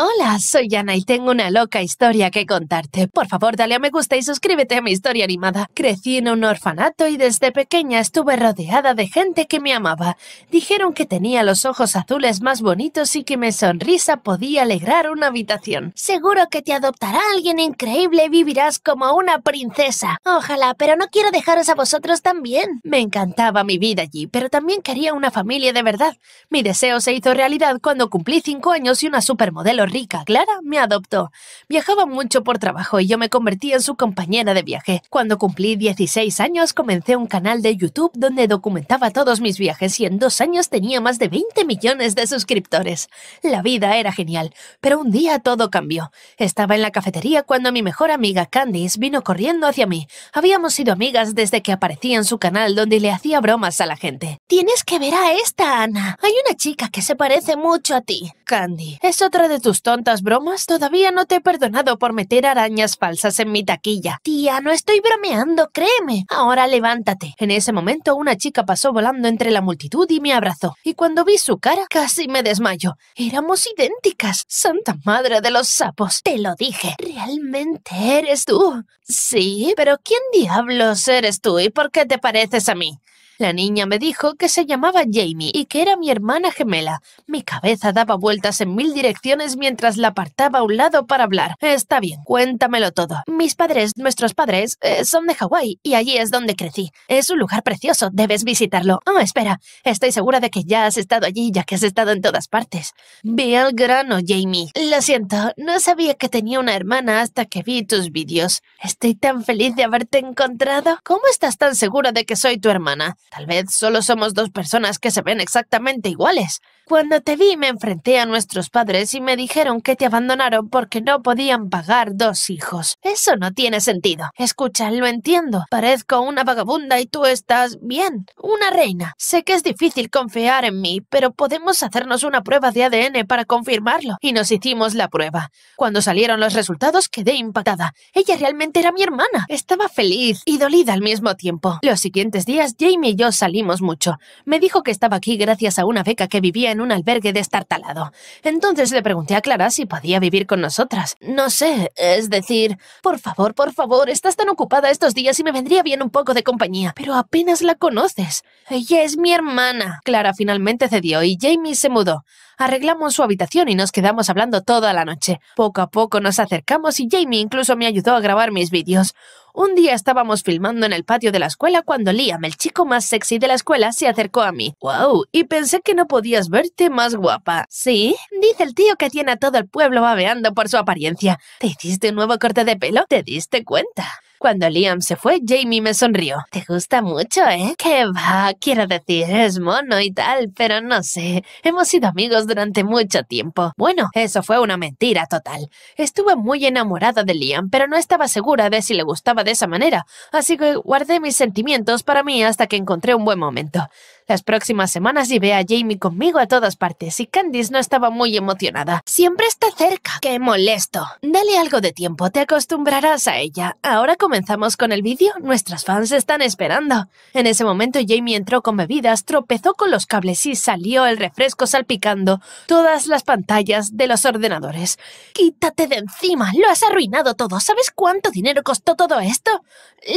Hola, soy Ana y tengo una loca historia que contarte. Por favor, dale a me gusta y suscríbete a mi historia animada. Crecí en un orfanato y desde pequeña estuve rodeada de gente que me amaba. Dijeron que tenía los ojos azules más bonitos y que mi sonrisa podía alegrar una habitación. Seguro que te adoptará alguien increíble y vivirás como una princesa. Ojalá, pero no quiero dejaros a vosotros también. Me encantaba mi vida allí, pero también quería una familia de verdad. Mi deseo se hizo realidad cuando cumplí cinco años y una supermodelo Rica, Clara me adoptó. Viajaba mucho por trabajo y yo me convertí en su compañera de viaje. Cuando cumplí 16 años comencé un canal de YouTube donde documentaba todos mis viajes y en dos años tenía más de 20 millones de suscriptores. La vida era genial, pero un día todo cambió. Estaba en la cafetería cuando mi mejor amiga Candice vino corriendo hacia mí. Habíamos sido amigas desde que aparecía en su canal donde le hacía bromas a la gente. Tienes que ver a esta, Ana. Hay una chica que se parece mucho a ti. Candy. ¿Es otra de tus tontas bromas? Todavía no te he perdonado por meter arañas falsas en mi taquilla. Tía, no estoy bromeando, créeme. Ahora levántate. En ese momento una chica pasó volando entre la multitud y me abrazó. Y cuando vi su cara, casi me desmayo. Éramos idénticas. Santa madre de los sapos. Te lo dije. Realmente eres tú. Sí, pero ¿quién diablos eres tú y por qué te pareces a mí? La niña me dijo que se llamaba Jamie y que era mi hermana gemela. Mi cabeza daba vueltas en mil direcciones mientras la apartaba a un lado para hablar. Está bien, cuéntamelo todo. Mis padres, nuestros padres, eh, son de Hawái y allí es donde crecí. Es un lugar precioso, debes visitarlo. Oh, espera, estoy segura de que ya has estado allí, ya que has estado en todas partes. Ve al grano, Jamie. Lo siento, no sabía que tenía una hermana hasta que vi tus vídeos. Estoy tan feliz de haberte encontrado. ¿Cómo estás tan segura de que soy tu hermana? Tal vez solo somos dos personas que se ven exactamente iguales. Cuando te vi me enfrenté a nuestros padres y me dijeron que te abandonaron porque no podían pagar dos hijos. Eso no tiene sentido. Escucha, lo entiendo. Parezco una vagabunda y tú estás bien. Una reina. Sé que es difícil confiar en mí, pero podemos hacernos una prueba de ADN para confirmarlo. Y nos hicimos la prueba. Cuando salieron los resultados quedé impactada. Ella realmente era mi hermana. Estaba feliz y dolida al mismo tiempo. Los siguientes días Jamie yo salimos mucho. Me dijo que estaba aquí gracias a una beca que vivía en un albergue destartalado. Entonces le pregunté a Clara si podía vivir con nosotras. No sé, es decir, por favor, por favor, estás tan ocupada estos días y me vendría bien un poco de compañía, pero apenas la conoces. Ella es mi hermana. Clara finalmente cedió y Jamie se mudó. Arreglamos su habitación y nos quedamos hablando toda la noche. Poco a poco nos acercamos y Jamie incluso me ayudó a grabar mis vídeos. Un día estábamos filmando en el patio de la escuela cuando Liam, el chico más sexy de la escuela, se acercó a mí. ¡Wow! Y pensé que no podías verte más guapa. ¿Sí? Dice el tío que tiene a todo el pueblo babeando por su apariencia. ¿Te hiciste un nuevo corte de pelo? ¿Te diste cuenta? Cuando Liam se fue, Jamie me sonrió. Te gusta mucho, ¿eh? Que va, quiero decir, es mono y tal, pero no sé. Hemos sido amigos durante mucho tiempo. Bueno, eso fue una mentira total. Estuve muy enamorada de Liam, pero no estaba segura de si le gustaba de esa manera, así que guardé mis sentimientos para mí hasta que encontré un buen momento las próximas semanas llevé a Jamie conmigo a todas partes y Candice no estaba muy emocionada. Siempre está cerca. ¡Qué molesto! Dale algo de tiempo, te acostumbrarás a ella. Ahora comenzamos con el vídeo, nuestras fans están esperando. En ese momento Jamie entró con bebidas, tropezó con los cables y salió el refresco salpicando todas las pantallas de los ordenadores. ¡Quítate de encima! ¡Lo has arruinado todo! ¿Sabes cuánto dinero costó todo esto?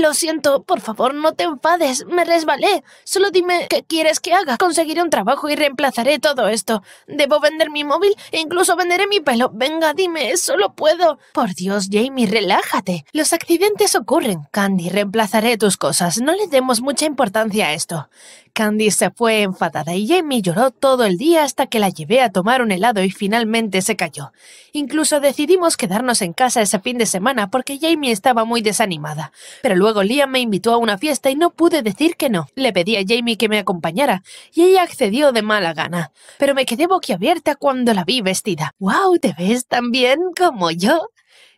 Lo siento, por favor, no te enfades, me resbalé. Solo dime que quieres que haga? Conseguiré un trabajo y reemplazaré todo esto. Debo vender mi móvil e incluso venderé mi pelo. Venga, dime, eso lo puedo. Por Dios, Jamie, relájate. Los accidentes ocurren. Candy, reemplazaré tus cosas. No le demos mucha importancia a esto. Candy se fue enfadada y Jamie lloró todo el día hasta que la llevé a tomar un helado y finalmente se cayó. Incluso decidimos quedarnos en casa ese fin de semana porque Jamie estaba muy desanimada. Pero luego Liam me invitó a una fiesta y no pude decir que no. Le pedí a Jamie que me acompañara y ella accedió de mala gana. Pero me quedé boquiabierta cuando la vi vestida. ¡Wow! ¿Te ves tan bien como yo?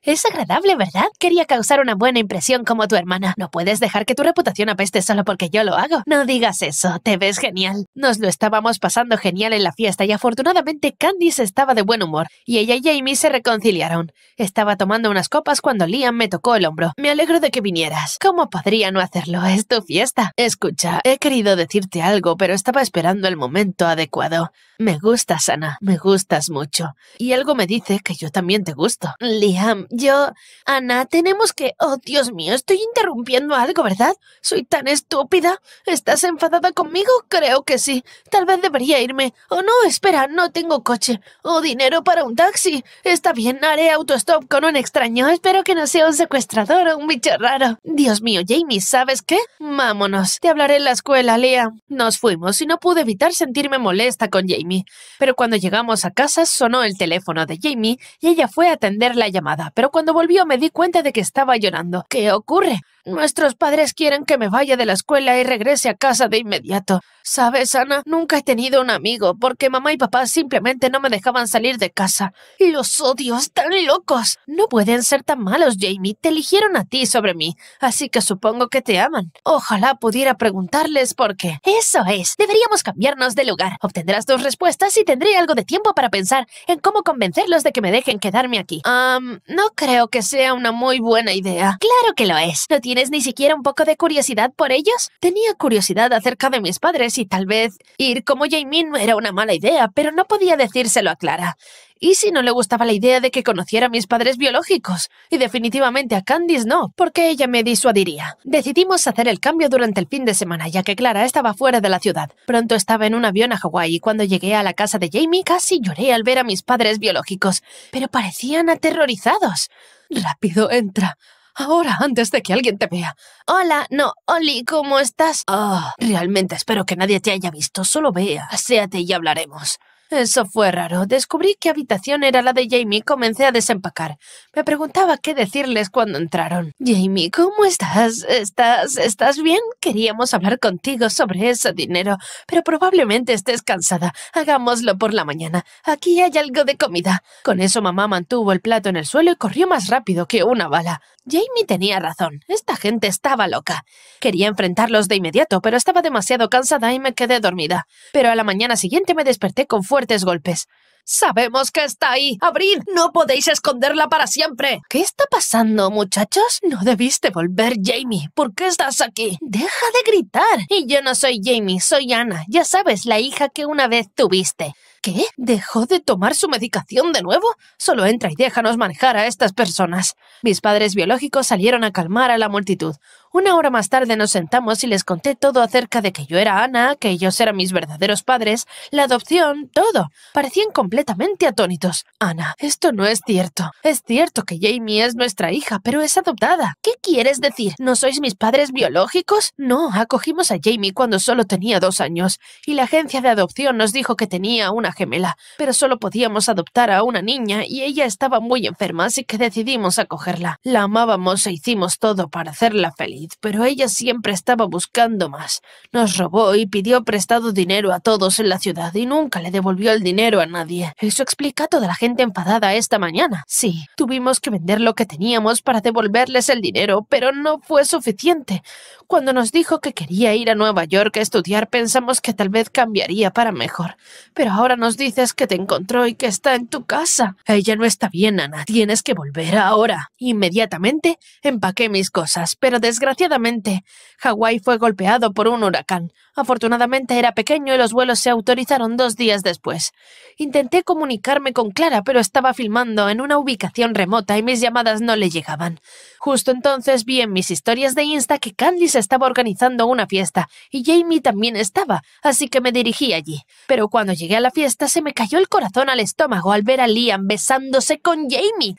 Es agradable, ¿verdad? Quería causar una buena impresión como tu hermana. No puedes dejar que tu reputación apeste solo porque yo lo hago. No digas eso, te ves genial. Nos lo estábamos pasando genial en la fiesta y afortunadamente Candice estaba de buen humor y ella y Jamie se reconciliaron. Estaba tomando unas copas cuando Liam me tocó el hombro. Me alegro de que vinieras. ¿Cómo podría no hacerlo? Es tu fiesta. Escucha, he querido decirte algo, pero estaba esperando el momento adecuado. Me gustas, Ana. Me gustas mucho. Y algo me dice que yo también te gusto. Liam, yo, Ana, tenemos que... Oh, Dios mío, estoy interrumpiendo algo, ¿verdad? Soy tan estúpida. ¿Estás enfadada conmigo? Creo que sí. Tal vez debería irme. Oh, no, espera, no tengo coche. o oh, dinero para un taxi. Está bien, haré autostop con un extraño. Espero que no sea un secuestrador o un bicho raro. Dios mío, Jamie, ¿sabes qué? Mámonos. Te hablaré en la escuela, Lea. Nos fuimos y no pude evitar sentirme molesta con Jamie. Pero cuando llegamos a casa sonó el teléfono de Jamie y ella fue a atender la llamada pero cuando volvió me di cuenta de que estaba llorando. ¿Qué ocurre? Nuestros padres quieren que me vaya de la escuela y regrese a casa de inmediato. Sabes, Ana, nunca he tenido un amigo porque mamá y papá simplemente no me dejaban salir de casa. Los odios tan locos. No pueden ser tan malos, Jamie. Te eligieron a ti sobre mí, así que supongo que te aman. Ojalá pudiera preguntarles por qué. Eso es, deberíamos cambiarnos de lugar. Obtendrás dos respuestas y tendré algo de tiempo para pensar en cómo convencerlos de que me dejen quedarme aquí. Um, no creo que sea una muy buena idea. Claro que lo es tienes ni siquiera un poco de curiosidad por ellos? Tenía curiosidad acerca de mis padres y tal vez ir como Jamie no era una mala idea, pero no podía decírselo a Clara. ¿Y si no le gustaba la idea de que conociera a mis padres biológicos? Y definitivamente a Candice no, porque ella me disuadiría. Decidimos hacer el cambio durante el fin de semana, ya que Clara estaba fuera de la ciudad. Pronto estaba en un avión a Hawái y cuando llegué a la casa de Jamie casi lloré al ver a mis padres biológicos, pero parecían aterrorizados. Rápido, entra. Ahora, antes de que alguien te vea. Hola, no, Oli, ¿cómo estás? Ah, realmente espero que nadie te haya visto, solo vea. Séate y hablaremos. Eso fue raro. Descubrí qué habitación era la de Jamie y comencé a desempacar. Me preguntaba qué decirles cuando entraron. Jamie, ¿cómo estás? ¿Estás, estás bien? Queríamos hablar contigo sobre ese dinero, pero probablemente estés cansada. Hagámoslo por la mañana. Aquí hay algo de comida. Con eso mamá mantuvo el plato en el suelo y corrió más rápido que una bala. Jamie tenía razón. Esta gente estaba loca. Quería enfrentarlos de inmediato, pero estaba demasiado cansada y me quedé dormida. Pero a la mañana siguiente me desperté con fuerza golpes. Sabemos que está ahí. ¡Abril! No podéis esconderla para siempre. ¿Qué está pasando, muchachos? No debiste volver, Jamie. ¿Por qué estás aquí? Deja de gritar. Y yo no soy Jamie, soy Ana. Ya sabes, la hija que una vez tuviste. ¿Qué? ¿Dejó de tomar su medicación de nuevo? Solo entra y déjanos manejar a estas personas. Mis padres biológicos salieron a calmar a la multitud. Una hora más tarde nos sentamos y les conté todo acerca de que yo era Ana, que ellos eran mis verdaderos padres, la adopción, todo. Parecían completamente atónitos. Ana, esto no es cierto. Es cierto que Jamie es nuestra hija, pero es adoptada. ¿Qué quieres decir? ¿No sois mis padres biológicos? No, acogimos a Jamie cuando solo tenía dos años, y la agencia de adopción nos dijo que tenía una gemela, pero solo podíamos adoptar a una niña y ella estaba muy enferma, así que decidimos acogerla. La amábamos e hicimos todo para hacerla feliz pero ella siempre estaba buscando más. Nos robó y pidió prestado dinero a todos en la ciudad y nunca le devolvió el dinero a nadie. Eso explica toda la gente enfadada esta mañana. Sí, tuvimos que vender lo que teníamos para devolverles el dinero, pero no fue suficiente. Cuando nos dijo que quería ir a Nueva York a estudiar, pensamos que tal vez cambiaría para mejor. Pero ahora nos dices que te encontró y que está en tu casa. Ella no está bien, Ana. Tienes que volver ahora. Inmediatamente empaqué mis cosas, pero desgraciadamente Desgraciadamente, Hawái fue golpeado por un huracán. Afortunadamente era pequeño y los vuelos se autorizaron dos días después. Intenté comunicarme con Clara, pero estaba filmando en una ubicación remota y mis llamadas no le llegaban. Justo entonces vi en mis historias de Insta que Candice estaba organizando una fiesta y Jamie también estaba, así que me dirigí allí. Pero cuando llegué a la fiesta se me cayó el corazón al estómago al ver a Liam besándose con Jamie.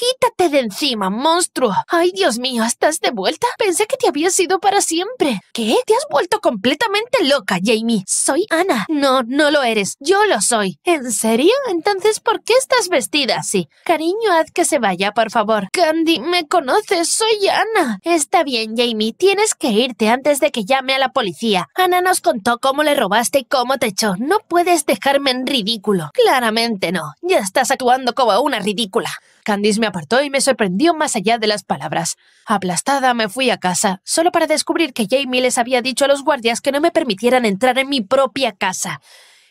Quítate de encima, monstruo. Ay, Dios mío, ¿estás de vuelta? Pensé que te había sido para siempre. ¿Qué? Te has vuelto completamente loca, Jamie. Soy Ana. No, no lo eres. Yo lo soy. ¿En serio? Entonces, ¿por qué estás vestida así? Cariño, haz que se vaya, por favor. Candy, me conoces. Soy Ana. Está bien, Jamie. Tienes que irte antes de que llame a la policía. Ana nos contó cómo le robaste y cómo te echó. No puedes dejarme en ridículo. Claramente no. Ya estás actuando como una ridícula. Candice me apartó y me sorprendió más allá de las palabras. Aplastada me fui a casa, solo para descubrir que Jamie les había dicho a los guardias que no me permitieran entrar en mi propia casa.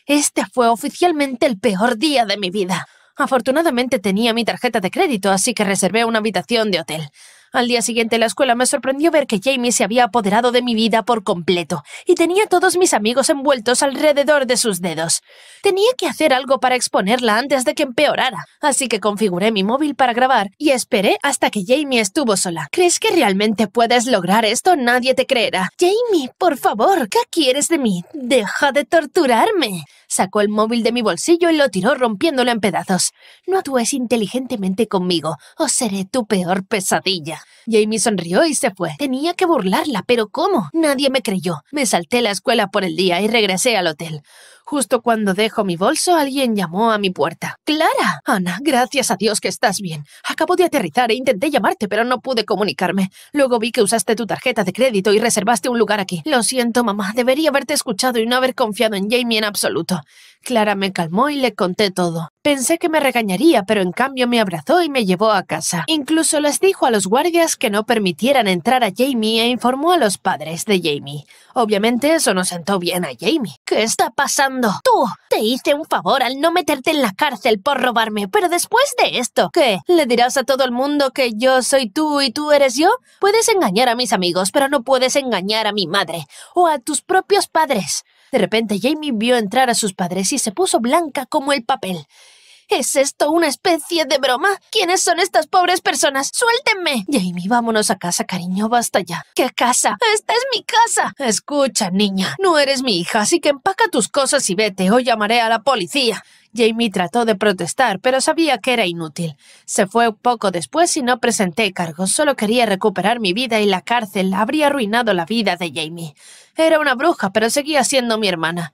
Este fue oficialmente el peor día de mi vida. Afortunadamente tenía mi tarjeta de crédito, así que reservé una habitación de hotel. Al día siguiente la escuela me sorprendió ver que Jamie se había apoderado de mi vida por completo y tenía a todos mis amigos envueltos alrededor de sus dedos. Tenía que hacer algo para exponerla antes de que empeorara, así que configuré mi móvil para grabar y esperé hasta que Jamie estuvo sola. ¿Crees que realmente puedes lograr esto? Nadie te creerá. Jamie, por favor, ¿qué quieres de mí? Deja de torturarme. Sacó el móvil de mi bolsillo y lo tiró rompiéndolo en pedazos. No actúes inteligentemente conmigo, o seré tu peor pesadilla. Jamie sonrió y se fue. Tenía que burlarla, pero ¿cómo? Nadie me creyó. Me salté la escuela por el día y regresé al hotel. Justo cuando dejo mi bolso, alguien llamó a mi puerta. ¡Clara! Ana, gracias a Dios que estás bien. Acabo de aterrizar e intenté llamarte, pero no pude comunicarme. Luego vi que usaste tu tarjeta de crédito y reservaste un lugar aquí. Lo siento, mamá. Debería haberte escuchado y no haber confiado en Jamie en absoluto. Clara me calmó y le conté todo. Pensé que me regañaría, pero en cambio me abrazó y me llevó a casa. Incluso les dijo a los guardias que no permitieran entrar a Jamie e informó a los padres de Jamie. Obviamente eso no sentó bien a Jamie. ¿Qué está pasando? Tú te hice un favor al no meterte en la cárcel por robarme, pero después de esto, ¿qué? ¿Le dirás a todo el mundo que yo soy tú y tú eres yo? Puedes engañar a mis amigos, pero no puedes engañar a mi madre o a tus propios padres. De repente Jamie vio entrar a sus padres y se puso blanca como el papel. ¿Es esto una especie de broma? ¿Quiénes son estas pobres personas? ¡Suéltenme! Jamie, vámonos a casa, cariño, basta ya. ¿Qué casa? ¡Esta es mi casa! Escucha, niña, no eres mi hija, así que empaca tus cosas y vete, o llamaré a la policía. Jamie trató de protestar, pero sabía que era inútil. Se fue poco después y no presenté cargos, solo quería recuperar mi vida y la cárcel habría arruinado la vida de Jamie. Era una bruja, pero seguía siendo mi hermana.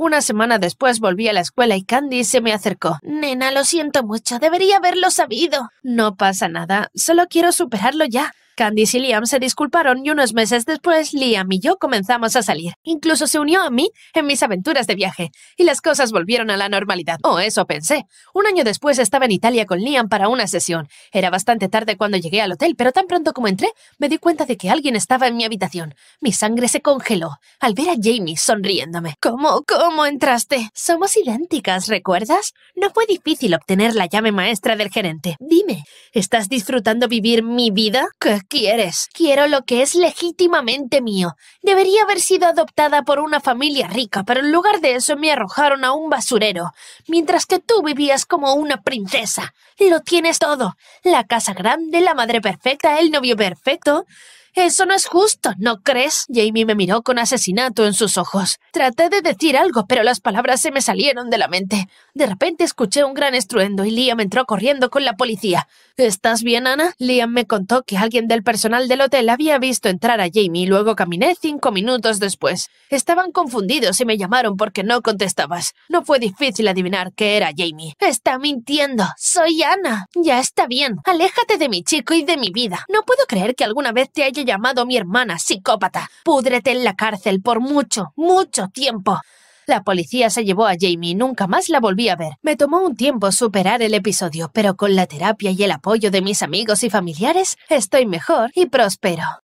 Una semana después volví a la escuela y Candy se me acercó. Nena, lo siento mucho, debería haberlo sabido. No pasa nada, solo quiero superarlo ya. Candice y Liam se disculparon y unos meses después Liam y yo comenzamos a salir. Incluso se unió a mí en mis aventuras de viaje y las cosas volvieron a la normalidad. oh, eso pensé. Un año después estaba en Italia con Liam para una sesión. Era bastante tarde cuando llegué al hotel, pero tan pronto como entré me di cuenta de que alguien estaba en mi habitación. Mi sangre se congeló al ver a Jamie sonriéndome. ¿Cómo, cómo entraste? Somos idénticas, ¿recuerdas? No fue difícil obtener la llave maestra del gerente. Dime, ¿estás disfrutando vivir mi vida? quieres. Quiero lo que es legítimamente mío. Debería haber sido adoptada por una familia rica, pero en lugar de eso me arrojaron a un basurero, mientras que tú vivías como una princesa. Lo tienes todo. La casa grande, la madre perfecta, el novio perfecto. Eso no es justo, ¿no crees? Jamie me miró con asesinato en sus ojos. Traté de decir algo, pero las palabras se me salieron de la mente. De repente escuché un gran estruendo y Liam entró corriendo con la policía. ¿Estás bien, Ana? Liam me contó que alguien del personal del hotel había visto entrar a Jamie y luego caminé cinco minutos después. Estaban confundidos y me llamaron porque no contestabas. No fue difícil adivinar que era Jamie. Está mintiendo. Soy Ana. Ya está bien. Aléjate de mi chico y de mi vida. No puedo creer que alguna vez te haya llamado mi hermana psicópata. Púdrete en la cárcel por mucho, mucho tiempo. La policía se llevó a Jamie y nunca más la volví a ver. Me tomó un tiempo superar el episodio, pero con la terapia y el apoyo de mis amigos y familiares estoy mejor y próspero.